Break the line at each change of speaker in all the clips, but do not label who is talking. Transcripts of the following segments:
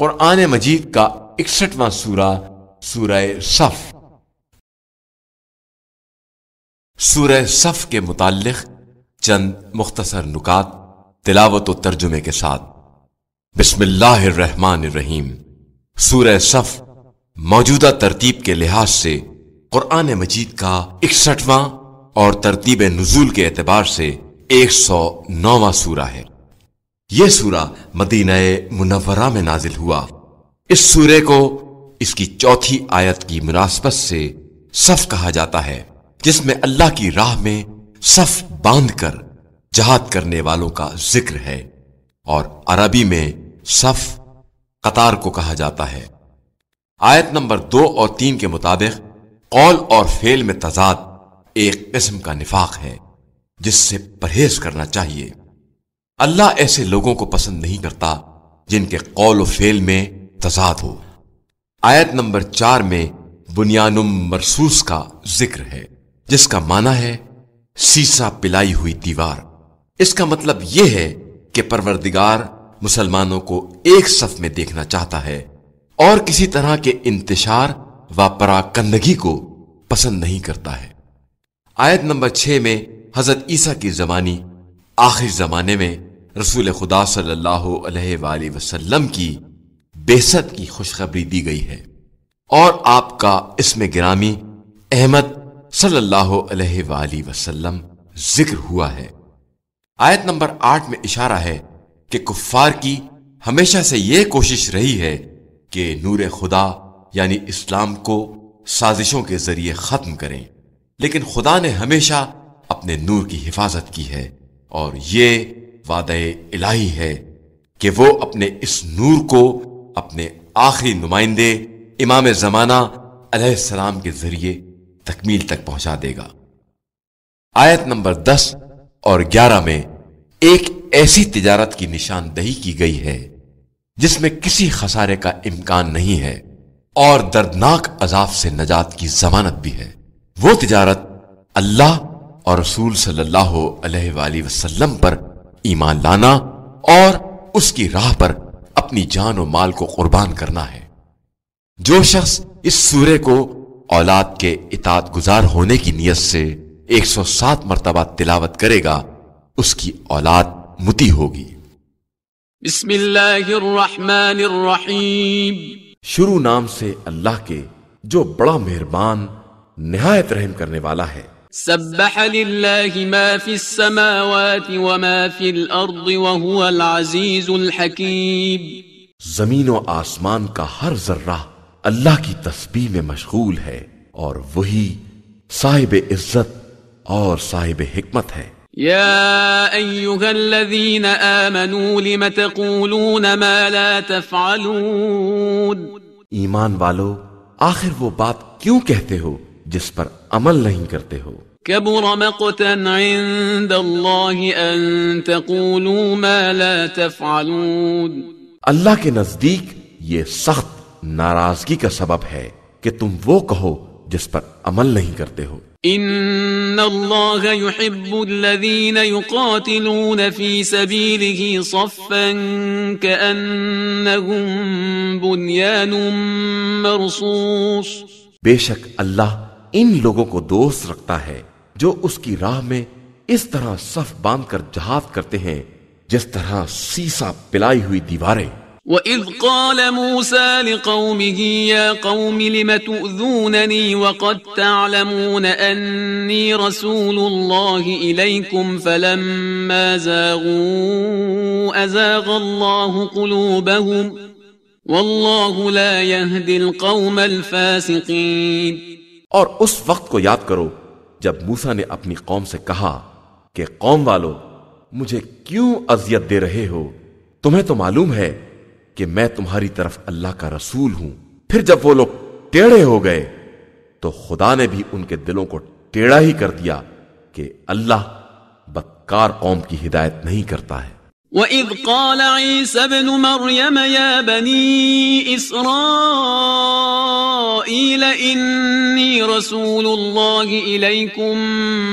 قرآن مجید کا اکسٹھواں سورہ سورہ صف سورہ صف کے متعلق چند مختصر نکات تلاوت و ترجمے کے ساتھ بسم اللہ الرحمن الرحیم سورہ صف موجودہ ترتیب کے لحاظ سے قرآن مجید کا اکسٹھواں اور ترتیب نزول کے اعتبار سے ایک سو نواں سورہ ہے یہ سورہ مدینہ منورہ میں نازل ہوا اس سورے کو اس کی چوتھی آیت کی مناسبت سے صف کہا جاتا ہے جس میں اللہ کی راہ میں صف باندھ کر جہاد کرنے والوں کا ذکر ہے اور عربی میں صف قطار کو کہا جاتا ہے آیت نمبر دو اور تین کے مطابق قول اور فیل میں تضاد ایک قسم کا نفاق ہے جس سے پرہیز کرنا چاہیے اللہ ایسے لوگوں کو پسند نہیں کرتا جن کے قول و فیل میں تضاد ہو آیت نمبر چار میں بنیان مرسوس کا ذکر ہے جس کا معنی ہے سیسا پلائی ہوئی دیوار اس کا مطلب یہ ہے کہ پروردگار مسلمانوں کو ایک صف میں دیکھنا چاہتا ہے اور کسی طرح کے انتشار و پراکندگی کو پسند نہیں کرتا ہے آیت نمبر چھ میں حضرت عیسیٰ کی زمانی آخری زمانے میں رسول خدا صلی اللہ علیہ وآلہ وسلم کی بےحص کی خوشخبری دی گئی ہے اور آپ کا اس میں احمد صلی اللہ علیہ وآلہ وسلم ذکر ہوا ہے آیت نمبر آٹھ میں اشارہ ہے کہ کفار کی ہمیشہ سے یہ کوشش رہی ہے کہ نور خدا یعنی اسلام کو سازشوں کے ذریعے ختم کریں لیکن خدا نے ہمیشہ اپنے نور کی حفاظت کی ہے اور یہ وعدہ الہی ہے کہ وہ اپنے اس نور کو اپنے آخری نمائندے امام زمانہ علیہ السلام کے ذریعے تکمیل تک پہنچا دے گا آیت نمبر دس اور گیارہ میں ایک ایسی تجارت کی نشاندہی کی گئی ہے جس میں کسی خسارے کا امکان نہیں ہے اور دردناک عذاب سے نجات کی ضمانت بھی ہے وہ تجارت اللہ اور رسول صلی اللہ علیہ وآلہ وسلم پر ایمان لانا اور اس کی راہ پر اپنی جان و مال کو قربان کرنا ہے جو شخص اس سورے کو اولاد کے اطاعت گزار ہونے کی نیت سے ایک سو سات مرتبہ تلاوت کرے گا اس کی اولاد متی ہوگی بسم اللہ الرحمن الرحیم شروع نام سے اللہ کے جو بڑا مہربان نہایت رحم کرنے والا ہے
سبح ما السماوات وما سب الارض وهو اور حکیب
زمین و آسمان کا ہر ذرہ اللہ کی تسبیح میں مشغول ہے اور وہی صاحب عزت اور صاحب حکمت ہے
لم تقولون ما لا تفعلون
ایمان والو آخر وہ بات کیوں کہتے ہو جس پر عمل نہیں کرتے ہو
كبر مقتا عند الله ان تقولوا ما لا تفعلون
اللہ کے نزدیک یہ سخت ناراضگی کا سبب ہے کہ تم وہ کہو جس پر عمل نہیں کرتے ہو
ان يحب الذين يقاتلون فی سبيله صفا بنيان مرصوص
بے شک اللہ ان لوگوں کو دوست رکھتا ہے جو اس کی راہ میں اس طرح صف باندھ کر جہاد کرتے ہیں جس طرح سیسا پلائی ہوئی دیواریں
وَإِذْ قَالَ مُوسَى لِقَوْمِهِ يَا قَوْمِ لِمَ تُؤْذُونَنِي وَقَدْ تَعْلَمُونَ أَنِّي رَسُولُ اللَّهِ إِلَيْكُمْ فَلَمَّا زَاغُوا أَزَاغَ اللَّهُ قُلُوبَهُمْ وَاللَّهُ لَا يَهْدِي
الْقَوْمَ الْفَاسِقِينَ اور اس وقت کو یاد کرو جب موسا نے اپنی قوم سے کہا کہ قوم والو مجھے کیوں اذیت دے رہے ہو تمہیں تو معلوم ہے کہ میں تمہاری طرف اللہ کا رسول ہوں پھر جب وہ لوگ ٹیڑھے ہو گئے تو خدا نے بھی ان کے دلوں کو ٹیڑھا ہی کر دیا کہ اللہ بدکار قوم کی ہدایت نہیں کرتا ہے
وَإِذْ قَالَ مَرْيَمَ يَا بَنِي إسرائيل إني رسول الله إليكم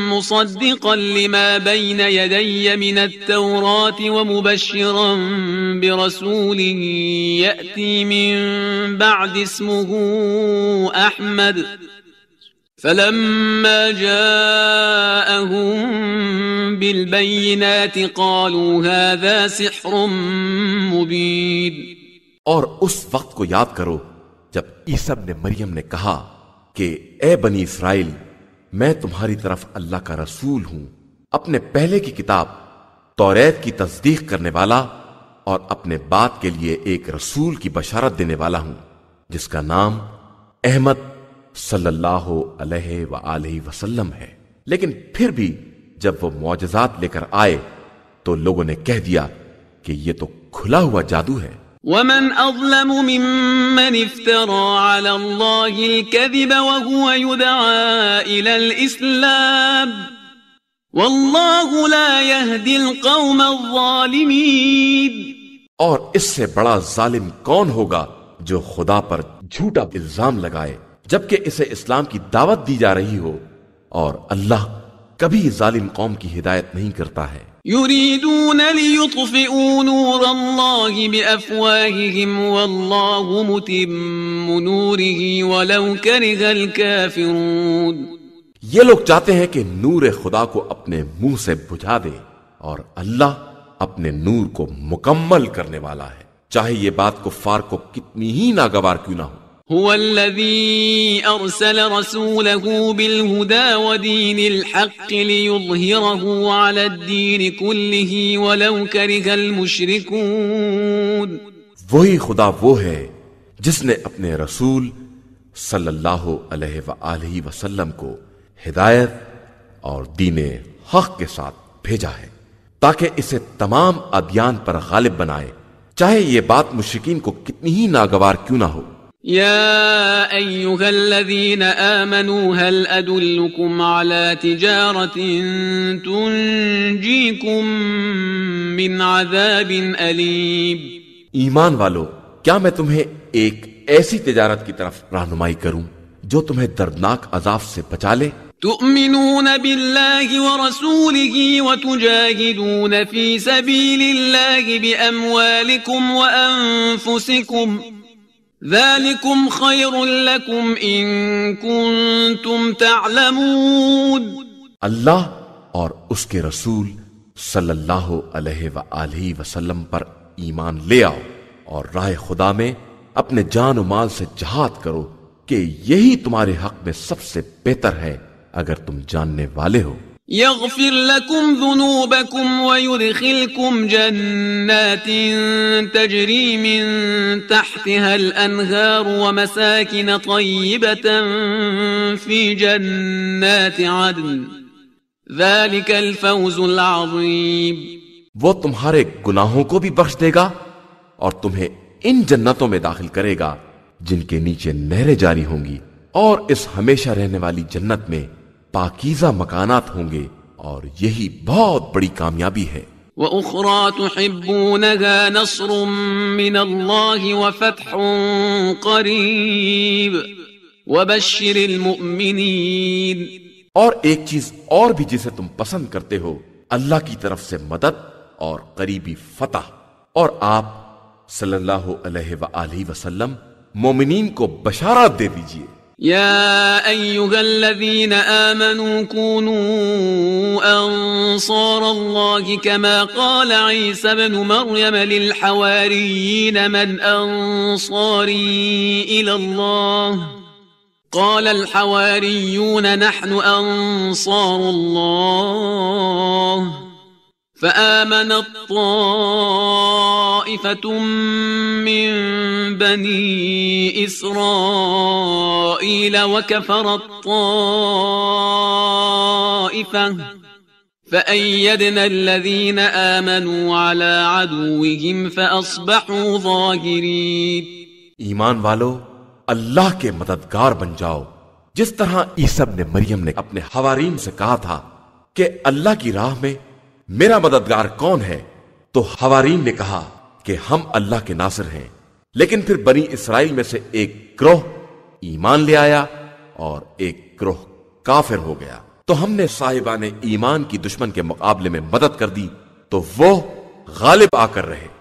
مصدقا لما بين يدي من التوراة ومبشرا برسول يأتي من بعد اسمه أحمد فلما جاءهم بالبينات قالوا هذا
سحر مبين اور اس وقت کو یاد کرو جب عیسب نے مریم نے کہا کہ اے بنی اسرائیل میں تمہاری طرف اللہ کا رسول ہوں اپنے پہلے کی کتاب توریت کی تصدیق کرنے والا اور اپنے بات کے لیے ایک رسول کی بشارت دینے والا ہوں جس کا نام احمد صلی اللہ علیہ و وسلم ہے لیکن پھر بھی جب وہ معجزات لے کر آئے تو لوگوں نے کہہ دیا کہ یہ تو کھلا ہوا جادو ہے
ومن اظلم ممن افترى على الله الكذب وهو يدعى الى الاسلام
والله لا يهدي القوم الظالمين اور اس سے بڑا ظالم کون ہوگا جو خدا پر جھوٹا الزام لگائے جبکہ اسے اسلام کی دعوت دی جا رہی ہو اور اللہ کبھی ظالم قوم کی ہدایت نہیں کرتا ہے
یہ لوگ
چاہتے ہیں کہ نور خدا کو اپنے منہ سے بجھا دے اور اللہ اپنے نور کو مکمل کرنے والا ہے چاہے یہ بات کو فار کو کتنی ہی ناگوار کیوں نہ ہو
هو الذي أرسل رسوله بالهدى ودين الحق ليظهره على الدين كله ولو كره المشركون
وہی خدا وہ ہے جس نے اپنے رسول صلی اللہ علیہ وآلہ وسلم کو ہدایت اور دین حق کے ساتھ بھیجا ہے تاکہ اسے تمام ادیان پر غالب بنائے چاہے یہ بات مشرقین کو کتنی ہی ناگوار کیوں نہ ہو
يا ايها الذين امنوا هل ادلكم على تجاره تنجيكم من عذاب
اليم ایمان والو کیا میں تمہیں ایک ایسی تجارت کی طرف رہنمائی کروں جو تمہیں دردناک عذاب سے بچا لے تؤمنون
بالله ورسوله وتجاهدون في سبيل الله باموالكم وانفسكم ذلكم خیر لکم ان کنتم تعلمون
اللہ اور اس کے رسول صلی اللہ علیہ وآلہ وسلم پر ایمان لے آؤ اور راہ خدا میں اپنے جان و مال سے جہاد کرو کہ یہی تمہارے حق میں سب سے بہتر ہے اگر تم جاننے والے ہو
يغفر لكم ذنوبكم ويدخلكم جنات جنات تجري من تحتها الأنهار ومساكن طيبة في عدن
ذلك الفوز العظيم وہ تمہارے گناہوں کو بھی بخش دے گا اور تمہیں ان جنتوں میں داخل کرے گا جن کے نیچے نہریں جاری ہوں گی اور اس ہمیشہ رہنے والی جنت میں پاکیزہ مکانات ہوں گے اور یہی بہت بڑی کامیابی ہے
وَأُخْرَا تُحِبُّونَهَا نَصْرٌ مِّنَ اللَّهِ وَفَتْحٌ
قَرِيبٌ وَبَشِّرِ الْمُؤْمِنِينَ اور ایک چیز اور بھی جسے تم پسند کرتے ہو اللہ کی طرف سے مدد اور قریبی فتح اور آپ صلی اللہ علیہ وآلہ وسلم مومنین کو بشارات دے دیجئے
يا ايها الذين امنوا كونوا انصار الله كما قال عيسى بن مريم للحواريين من انصاري الى الله قال الحواريون نحن انصار الله فآمنت طائفة من بني إسرائيل وكفرت طائفة فأيدنا الذين آمنوا على
عدوهم فأصبحوا ظاهرين ایمان والو اللہ کے مددگار بن جاؤ جس طرح عیسیٰ نے مریم نے اپنے حوارین سے کہا تھا کہ اللہ کی راہ میں میرا مددگار کون ہے تو ہوارین نے کہا کہ ہم اللہ کے ناصر ہیں لیکن پھر بنی اسرائیل میں سے ایک گروہ ایمان لے آیا اور ایک گروہ کافر ہو گیا تو ہم نے صاحبان ایمان کی دشمن کے مقابلے میں مدد کر دی تو وہ غالب آ کر رہے